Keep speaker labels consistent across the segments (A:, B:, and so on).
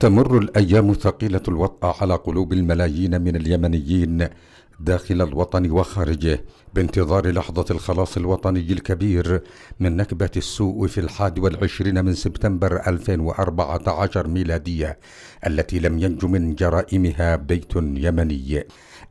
A: تمر الايام ثقيله الوطأ على قلوب الملايين من اليمنيين داخل الوطن وخارجه بانتظار لحظة الخلاص الوطني الكبير من نكبة السوء في الحادي والعشرين من سبتمبر 2014 ميلادية التي لم ينج من جرائمها بيت يمني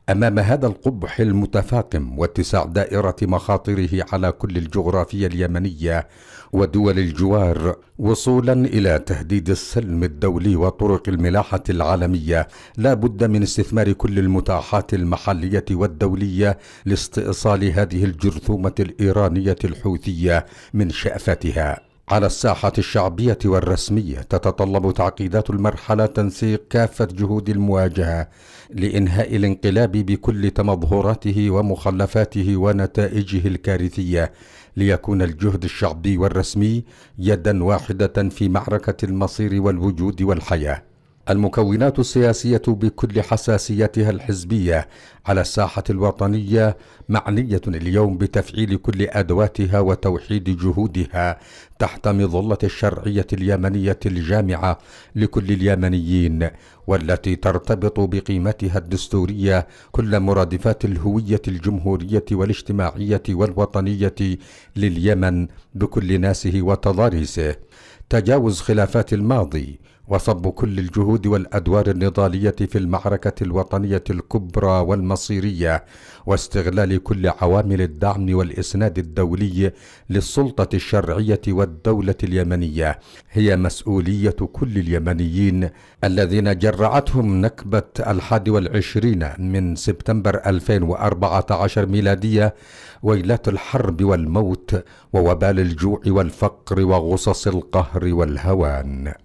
A: أمام هذا القبح المتفاقم واتساع دائرة مخاطره على كل الجغرافية اليمنية ودول الجوار وصولا إلى تهديد السلم الدولي وطرق الملاحة العالمية لا بد من استثمار كل المتاحات المحلية والدولية لاستئصال هذه الجرثومة الإيرانية الحوثية من شأفتها على الساحة الشعبية والرسمية تتطلب تعقيدات المرحلة تنسيق كافة جهود المواجهة لإنهاء الانقلاب بكل تمظهراته ومخلفاته ونتائجه الكارثية ليكون الجهد الشعبي والرسمي يدا واحدة في معركة المصير والوجود والحياة المكونات السياسية بكل حساسيتها الحزبية على الساحة الوطنية معنية اليوم بتفعيل كل أدواتها وتوحيد جهودها تحت مظلة الشرعية اليمنية الجامعة لكل اليمنيين والتي ترتبط بقيمتها الدستورية كل مرادفات الهوية الجمهورية والاجتماعية والوطنية لليمن بكل ناسه وتضاريسه تجاوز خلافات الماضي وصب كل الجهود والادوار النضاليه في المعركه الوطنيه الكبرى والمصيريه واستغلال كل عوامل الدعم والاسناد الدولي للسلطه الشرعيه والدوله اليمنيه هي مسؤوليه كل اليمنيين الذين جرعتهم نكبه الحادي والعشرين من سبتمبر 2014 ميلاديه ويلات الحرب والموت ووبال الجوع والفقر وغصص القهر والهوان